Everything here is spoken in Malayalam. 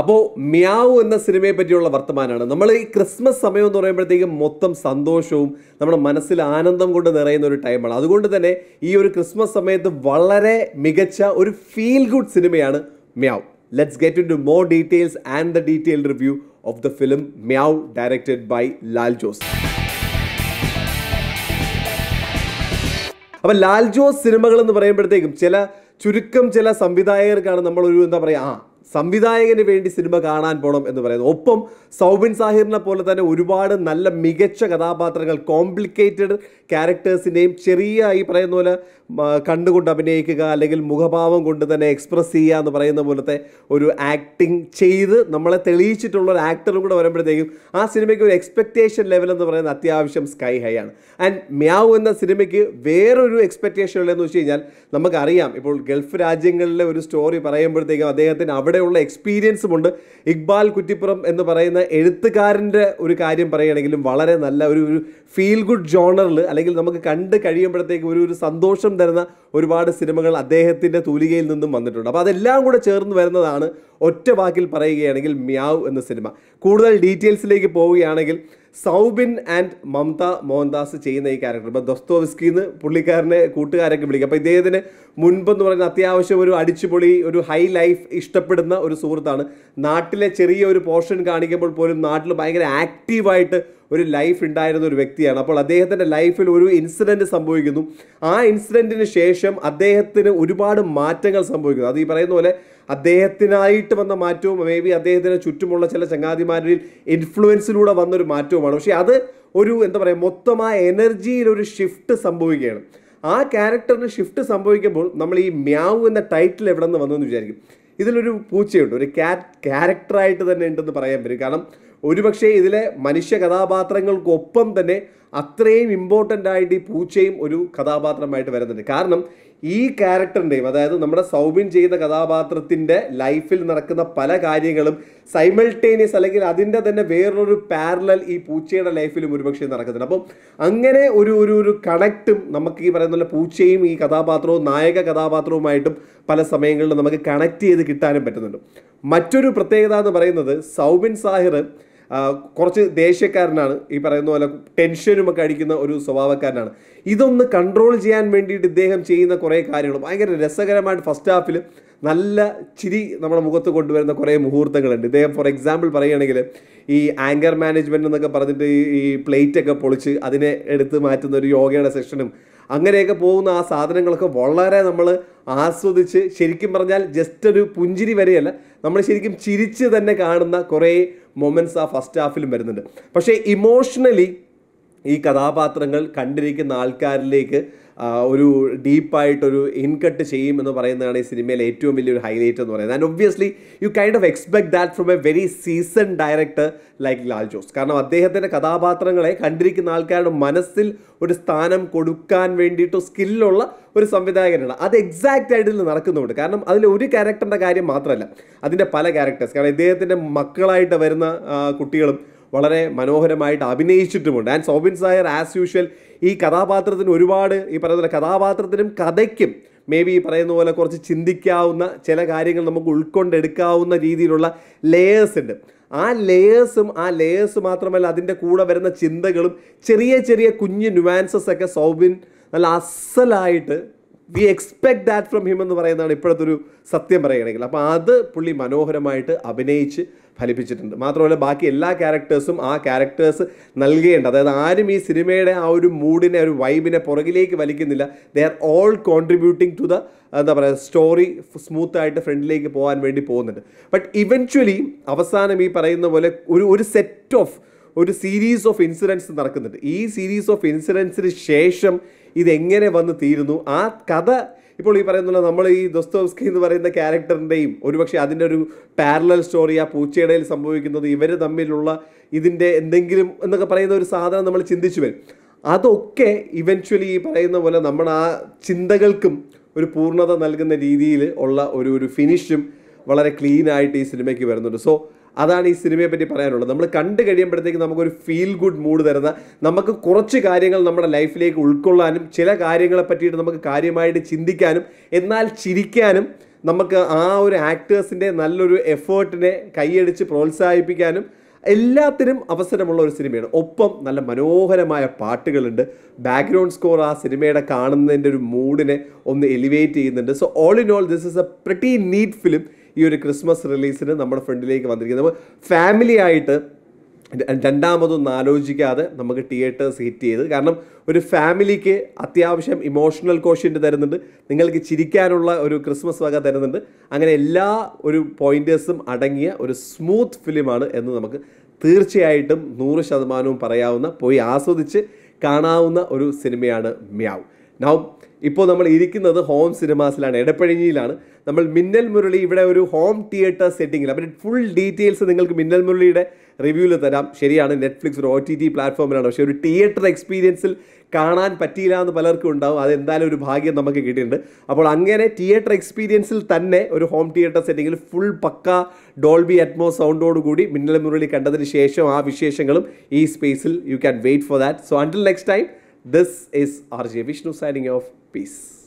അപ്പോൾ മ്യാവു എന്ന സിനിമയെ പറ്റിയുള്ള വർത്തമാനമാണ് നമ്മൾ ഈ ക്രിസ്മസ് സമയം എന്ന് പറയുമ്പോഴത്തേക്കും മൊത്തം സന്തോഷവും നമ്മുടെ മനസ്സിൽ ആനന്ദം കൊണ്ട് നിറയുന്ന ഒരു ടൈമാണ് അതുകൊണ്ട് തന്നെ ഈ ഒരു ക്രിസ്മസ് സമയത്ത് വളരെ മികച്ച ഒരു ഫീൽ ഗുഡ് സിനിമയാണ് Meow let's get into more details and the detail review of the film Meow directed by Lal Jose അപ്പം ലാൽ ജോസ് സിനിമകൾ എന്ന് പറയുമ്പോഴത്തേക്കും ചില ചുരുക്കം ചില സംവിധായകർക്കാണ് നമ്മളൊരു എന്താ പറയുക ആ സംവിധായകന് വേണ്ടി സിനിമ കാണാൻ പോകണം എന്ന് പറയുന്നത് ഒപ്പം സൗബിൻ സാഹിറിനെ പോലെ തന്നെ ഒരുപാട് നല്ല മികച്ച കഥാപാത്രങ്ങൾ കോംപ്ലിക്കേറ്റഡ് ക്യാരക്ടേഴ്സിൻ്റെയും ചെറിയ ഈ പറയുന്ന പോലെ കണ്ടുകൊണ്ട് അഭിനയിക്കുക അല്ലെങ്കിൽ മുഖഭാവം കൊണ്ട് തന്നെ എക്സ്പ്രസ് ചെയ്യുക എന്ന് പറയുന്ന പോലത്തെ ഒരു ആക്ടിങ് ചെയ്ത് നമ്മളെ തെളിയിച്ചിട്ടുള്ള ഒരു ആക്ടർ കൂടെ വരുമ്പോഴത്തേക്കും ആ സിനിമയ്ക്ക് ഒരു എക്സ്പെക്റ്റേഷൻ ലെവൽ എന്ന് പറയുന്നത് അത്യാവശ്യം സ്കൈ ഹൈ ആണ് ആൻഡ് മ്യാവ് എന്ന സിനിമയ്ക്ക് വേറൊരു എക്സ്പെക്റ്റേഷൻ ഉള്ളതെന്ന് വെച്ച് കഴിഞ്ഞാൽ നമുക്കറിയാം ഇപ്പോൾ ഗൾഫ് രാജ്യങ്ങളിലെ ഒരു സ്റ്റോറി പറയുമ്പോഴത്തേക്കും അദ്ദേഹത്തിന് അവിടെ അവിടെയുള്ള ഉണ്ട് ഇക്ബാൽ കുറ്റിപ്പുറം എന്ന് പറയുന്ന എഴുത്തുകാരൻ്റെ ഒരു കാര്യം പറയുകയാണെങ്കിലും വളരെ നല്ല ഒരു ഒരു ഫീൽ ഗുഡ് ജോണറിൽ അല്ലെങ്കിൽ നമുക്ക് കണ്ട് കഴിയുമ്പോഴത്തേക്ക് ഒരു ഒരു സന്തോഷം തരുന്ന ഒരുപാട് സിനിമകൾ അദ്ദേഹത്തിൻ്റെ തൂലികയിൽ നിന്നും വന്നിട്ടുണ്ട് അപ്പോൾ അതെല്ലാം കൂടെ ചേർന്ന് വരുന്നതാണ് ഒറ്റ വാക്കിൽ പറയുകയാണെങ്കിൽ മ്യാവ് എന്ന സിനിമ കൂടുതൽ ഡീറ്റെയിൽസിലേക്ക് പോവുകയാണെങ്കിൽ സൗബിൻ ആൻഡ് മമത മോഹൻദാസ് ചെയ്യുന്ന ഈ ക്യാരക്ടർ ഇപ്പോൾ ദൊസ്തോവിസ്കി എന്ന് പുള്ളിക്കാരനെ കൂട്ടുകാരൊക്കെ വിളിക്കുക അപ്പോൾ ഇദ്ദേഹത്തിന് മുൻപെന്ന് പറയുന്ന അത്യാവശ്യം ഒരു അടിച്ചുപൊളി ഒരു ഹൈ ലൈഫ് ഇഷ്ടപ്പെടുന്ന ഒരു സുഹൃത്താണ് നാട്ടിലെ ചെറിയ ഒരു പോർഷൻ കാണിക്കുമ്പോൾ പോലും നാട്ടിൽ ഭയങ്കര ആക്റ്റീവായിട്ട് ഒരു ലൈഫ് ഉണ്ടായിരുന്ന ഒരു വ്യക്തിയാണ് അപ്പോൾ അദ്ദേഹത്തിൻ്റെ ലൈഫിൽ ഒരു ഇൻസിഡൻറ്റ് സംഭവിക്കുന്നു ആ ഇൻസിഡൻറ്റിന് ശേഷം അദ്ദേഹത്തിന് ഒരുപാട് മാറ്റങ്ങൾ സംഭവിക്കുന്നു അത് ഈ പറയുന്ന പോലെ അദ്ദേഹത്തിനായിട്ട് വന്ന മാറ്റവും മേ ബി അദ്ദേഹത്തിന് ചുറ്റുമുള്ള ചില ചങ്ങാതിമാരിൽ ഇൻഫ്ലുവൻസിലൂടെ വന്നൊരു മാറ്റവുമാണ് പക്ഷേ അത് ഒരു എന്താ പറയുക മൊത്തമായ എനർജിയിൽ ഒരു ഷിഫ്റ്റ് സംഭവിക്കുകയാണ് ആ ക്യാരക്ടറിന് ഷിഫ്റ്റ് സംഭവിക്കുമ്പോൾ നമ്മൾ ഈ മ്യാവ് എന്ന ടൈറ്റിൽ എവിടെ നിന്ന് എന്ന് വിചാരിക്കും ഇതിലൊരു പൂച്ചയുണ്ട് ഒരു ക്യാ ക്യാരക്ടറായിട്ട് തന്നെ ഉണ്ടെന്ന് പറയാൻ പറ്റും കാരണം ഒരുപക്ഷേ ഇതിലെ മനുഷ്യ കഥാപാത്രങ്ങൾക്കൊപ്പം തന്നെ അത്രയും ഇമ്പോർട്ടൻ്റ് ആയിട്ട് ഈ പൂച്ചയും ഒരു കഥാപാത്രമായിട്ട് വരുന്നുണ്ട് കാരണം ഈ ക്യാരക്ടറിൻ്റെയും അതായത് നമ്മുടെ സൗബിൻ ചെയ്യുന്ന കഥാപാത്രത്തിൻ്റെ ലൈഫിൽ നടക്കുന്ന പല കാര്യങ്ങളും സൈമൾട്ടേനിയസ് അല്ലെങ്കിൽ അതിൻ്റെ തന്നെ വേറൊരു പാരലൽ ഈ പൂച്ചയുടെ ലൈഫിലും ഒരുപക്ഷെ നടക്കുന്നുണ്ട് അപ്പം അങ്ങനെ ഒരു ഒരു ഒരു കണക്റ്റും നമുക്ക് ഈ പറയുന്ന പൂച്ചയും ഈ കഥാപാത്രവും നായക കഥാപാത്രവുമായിട്ടും പല സമയങ്ങളിലും നമുക്ക് കണക്ട് ചെയ്ത് കിട്ടാനും പറ്റുന്നുണ്ട് മറ്റൊരു പ്രത്യേകത എന്ന് പറയുന്നത് സൗബിൻ സാഹിർ കുറച്ച് ദേഷ്യക്കാരനാണ് ഈ പറയുന്ന പോലെ ടെൻഷനും ഒക്കെ അടിക്കുന്ന ഒരു സ്വഭാവക്കാരനാണ് ഇതൊന്ന് കൺട്രോൾ ചെയ്യാൻ വേണ്ടിയിട്ട് ഇദ്ദേഹം ചെയ്യുന്ന കുറേ കാര്യങ്ങൾ ഭയങ്കര രസകരമായിട്ട് ഫസ്റ്റ് ഹാഫിൽ നല്ല ചിരി നമ്മുടെ മുഖത്ത് കൊണ്ടുവരുന്ന കുറേ മുഹൂർത്തങ്ങളുണ്ട് ഇദ്ദേഹം ഫോർ എക്സാമ്പിൾ പറയുകയാണെങ്കിൽ ഈ ആങ്കർ മാനേജ്മെൻ്റ് എന്നൊക്കെ പറഞ്ഞിട്ട് ഈ പ്ലേറ്റൊക്കെ പൊളിച്ച് അതിനെ എടുത്ത് മാറ്റുന്ന ഒരു യോഗയുടെ സെഷനും അങ്ങനെയൊക്കെ പോകുന്ന ആ സാധനങ്ങളൊക്കെ വളരെ നമ്മൾ ആസ്വദിച്ച് ശരിക്കും പറഞ്ഞാൽ ജസ്റ്റ് ഒരു പുഞ്ചിരി വരെയല്ല നമ്മൾ ശരിക്കും ചിരിച്ച് തന്നെ കാണുന്ന കുറേ മൊമെൻറ്റ്സ് ആ ഫസ്റ്റ് ഹാഫിലും വരുന്നുണ്ട് പക്ഷേ ഇമോഷണലി ഈ കഥാപാത്രങ്ങൾ കണ്ടിരിക്കുന്ന ആൾക്കാരിലേക്ക് ഒരു ഡീപ്പായിട്ടൊരു ഇൻകട്ട് ചെയ്യും എന്ന് പറയുന്നതാണ് ഈ സിനിമയിലെ ഏറ്റവും വലിയൊരു ഹൈലൈറ്റ് എന്ന് പറയുന്നത് and obviously you kind of expect that from a very season director like Lal Jose കാരണം അദ്ദേഹത്തിൻ്റെ കഥാപാത്രങ്ങളെ കണ്ടിരിക്കുന്ന ആൾക്കാരുടെ മനസ്സിൽ ഒരു സ്ഥാനം കൊടുക്കാൻ വേണ്ടിയിട്ട് സ്കില്ലുള്ള ഒരു സംവിധായകനാണ് അത് എക്സാക്റ്റ് ആയിട്ട് നടക്കുന്നുണ്ട് കാരണം അതിൽ ഒരു ക്യാരക്ടറിൻ്റെ കാര്യം മാത്രമല്ല അതിൻ്റെ പല ക്യാരക്ടേഴ്സ് കാരണം ഇദ്ദേഹത്തിൻ്റെ മക്കളായിട്ട് വരുന്ന കുട്ടികളും വളരെ മനോഹരമായിട്ട് അഭിനയിച്ചിട്ടുമുണ്ട് and Soubin Shahir as usual ഈ കഥാപാത്രത്തിന് ഒരുപാട് ഈ പറയുന്ന കഥാപാത്രത്തിനും കഥയ്ക്കും മേ ബി പറയുന്ന പോലെ കുറച്ച് ചിന്തിക്കാവുന്ന ചില കാര്യങ്ങൾ നമുക്ക് ഉൾക്കൊണ്ടെടുക്കാവുന്ന രീതിയിലുള്ള ലേയേഴ്സ് ഉണ്ട് ആ ലേയേഴ്സും ആ ലേയേഴ്സ് മാത്രമല്ല അതിൻ്റെ കൂടെ വരുന്ന ചിന്തകളും ചെറിയ ചെറിയ കുഞ്ഞു ന്യൂവാൻസസ് ഒക്കെ സൗബിൻ നല്ല അസലായിട്ട് we expect that from him എന്ന് പറയുന്നതാണ് ഇപ്പോഴത്തെ ഒരു സത്യം പറയുകയാണെങ്കിൽ അപ്പോൾ അത് പുള്ളി മനോഹരമായിട്ട് അഭിനയിച്ച് ഫലിപ്പിച്ചിട്ടുണ്ട് മാത്രമല്ല ബാക്കി എല്ലാ ക്യാരക്ടേഴ്സും ആ ക്യാരക്ടേഴ്സ് നൽകേണ്ട അതായത് ആരും ഈ സിനിമയുടെ ആ ഒരു മൂഡിനെ ഒരു വൈബിനെ പുറകിലേക്ക് വലിക്കുന്നില്ല they are all contributing to the എന്താ പറയുക സ്റ്റോറി സ്മൂത്തായിട്ട് ഫ്രണ്ടിലേക്ക് പോകാൻ വേണ്ടി പോകുന്നുണ്ട് ബട്ട് ഇവൻച്വലി അവസാനം ഈ പറയുന്ന പോലെ ഒരു ഒരു സെറ്റ് ഓഫ് ഒരു സീരീസ് ഓഫ് ഇൻസിഡൻസ് നടക്കുന്നുണ്ട് ഈ സീരീസ് ഓഫ് ഇൻസിഡൻസിന് ശേഷം ഇതെങ്ങനെ വന്ന് തീരുന്നു ആ കഥ ഇപ്പോൾ ഈ പറയുന്നുള്ള നമ്മൾ ഈ ദൊസ്തോവ്സ്കി എന്ന് പറയുന്ന ക്യാരക്ടറിൻ്റെയും ഒരുപക്ഷെ അതിൻ്റെ ഒരു പാരലൽ സ്റ്റോറി ആ പൂച്ചയിടയിൽ സംഭവിക്കുന്നത് ഇവർ തമ്മിലുള്ള ഇതിൻ്റെ എന്തെങ്കിലും എന്നൊക്കെ പറയുന്ന ഒരു സാധനം നമ്മൾ ചിന്തിച്ചു വരും അതൊക്കെ ഇവൻച്വലി ഈ പറയുന്ന പോലെ നമ്മൾ ആ ചിന്തകൾക്കും ഒരു പൂർണ്ണത നൽകുന്ന രീതിയിൽ ഉള്ള ഒരു ഒരു ഫിനിഷും വളരെ ക്ലീൻ ആയിട്ട് ഈ സിനിമയ്ക്ക് വരുന്നുണ്ട് സോ അതാണ് ഈ സിനിമയെ പറ്റി പറയാനുള്ളത് നമ്മൾ കണ്ടു കഴിയുമ്പോഴത്തേക്ക് നമുക്കൊരു ഫീൽ ഗുഡ് മൂഡ് തരുന്ന നമുക്ക് കുറച്ച് കാര്യങ്ങൾ നമ്മുടെ ലൈഫിലേക്ക് ഉൾക്കൊള്ളാനും ചില കാര്യങ്ങളെ പറ്റിയിട്ട് നമുക്ക് കാര്യമായിട്ട് ചിന്തിക്കാനും എന്നാൽ ചിരിക്കാനും നമുക്ക് ആ ഒരു ആക്ടേഴ്സിൻ്റെ നല്ലൊരു എഫേർട്ടിനെ കൈയടിച്ച് പ്രോത്സാഹിപ്പിക്കാനും എല്ലാത്തിനും അവസരമുള്ള ഒരു സിനിമയാണ് ഒപ്പം നല്ല മനോഹരമായ പാട്ടുകളുണ്ട് ബാക്ക്ഗ്രൗണ്ട് സ്കോർ ആ സിനിമയുടെ കാണുന്നതിൻ്റെ ഒരു മൂഡിനെ ഒന്ന് എലിവേറ്റ് ചെയ്യുന്നുണ്ട് so all in all this is a pretty neat film ഈ ഒരു ക്രിസ്മസ് റിലീസിന് നമ്മുടെ ഫ്രണ്ടിലേക്ക് വന്നിരിക്കുന്നത് ഫാമിലി ആയിട്ട് രണ്ടാമതൊന്നും ആലോചിക്കാതെ നമുക്ക് തിയേറ്റേഴ്സ് ഹിറ്റ് ചെയ്ത് കാരണം ഒരു ഫാമിലിക്ക് അത്യാവശ്യം ഇമോഷണൽ കോഷ്യൻ്റ് തരുന്നുണ്ട് നിങ്ങൾക്ക് ചിരിക്കാനുള്ള ഒരു ക്രിസ്മസ് വക തരുന്നുണ്ട് അങ്ങനെ എല്ലാ ഒരു പോയിൻറ്റേഴ്സും അടങ്ങിയ ഒരു സ്മൂത്ത് ഫിലിമാണ് എന്ന് നമുക്ക് തീർച്ചയായിട്ടും നൂറ് ശതമാനവും പറയാവുന്ന പോയി ആസ്വദിച്ച് കാണാവുന്ന ഒരു സിനിമയാണ് മ്യാവ് നൗ ഇപ്പോൾ നമ്മൾ ഇരിക്കുന്നത് ഹോം സിനിമാസിലാണ് ഇടപ്പഴിഞ്ഞിയിലാണ് നമ്മൾ മിന്നൽ മുരളി ഇവിടെ ഒരു ഹോം തിയേറ്റർ സെറ്റിംഗിൽ അപ്പം ഫുൾ ഡീറ്റെയിൽസ് നിങ്ങൾക്ക് മിന്നൽ മുരളിയുടെ റിവ്യൂവിൽ തരാം ശരിയാണ് നെറ്റ്ഫ്ലിക്സ് ഒരു ഒ ടി ടി പ്ലാറ്റ്ഫോമിലാണ് പക്ഷേ ഒരു തിയേറ്റർ എക്സ്പീരിയൻസിൽ കാണാൻ പറ്റിയില്ല എന്ന് പലർക്കും ഉണ്ടാവും അതെന്തായാലും ഒരു ഭാഗ്യം നമുക്ക് കിട്ടിയിട്ടുണ്ട് അപ്പോൾ അങ്ങനെ തിയേറ്റർ എക്സ്പീരിയൻസിൽ തന്നെ ഒരു ഹോം തിയേറ്റർ സെറ്റിങ്ങിൽ ഫുൾ പക്ക ഡോൾബി അറ്റ്മോ സൗണ്ടോടുകൂടി മിന്നൽ മുരളി കണ്ടതിന് ശേഷം ആ വിശേഷങ്ങളും ഈ സ്പേസിൽ you can wait for that so until next time this is R J Vishnu signing off Peace.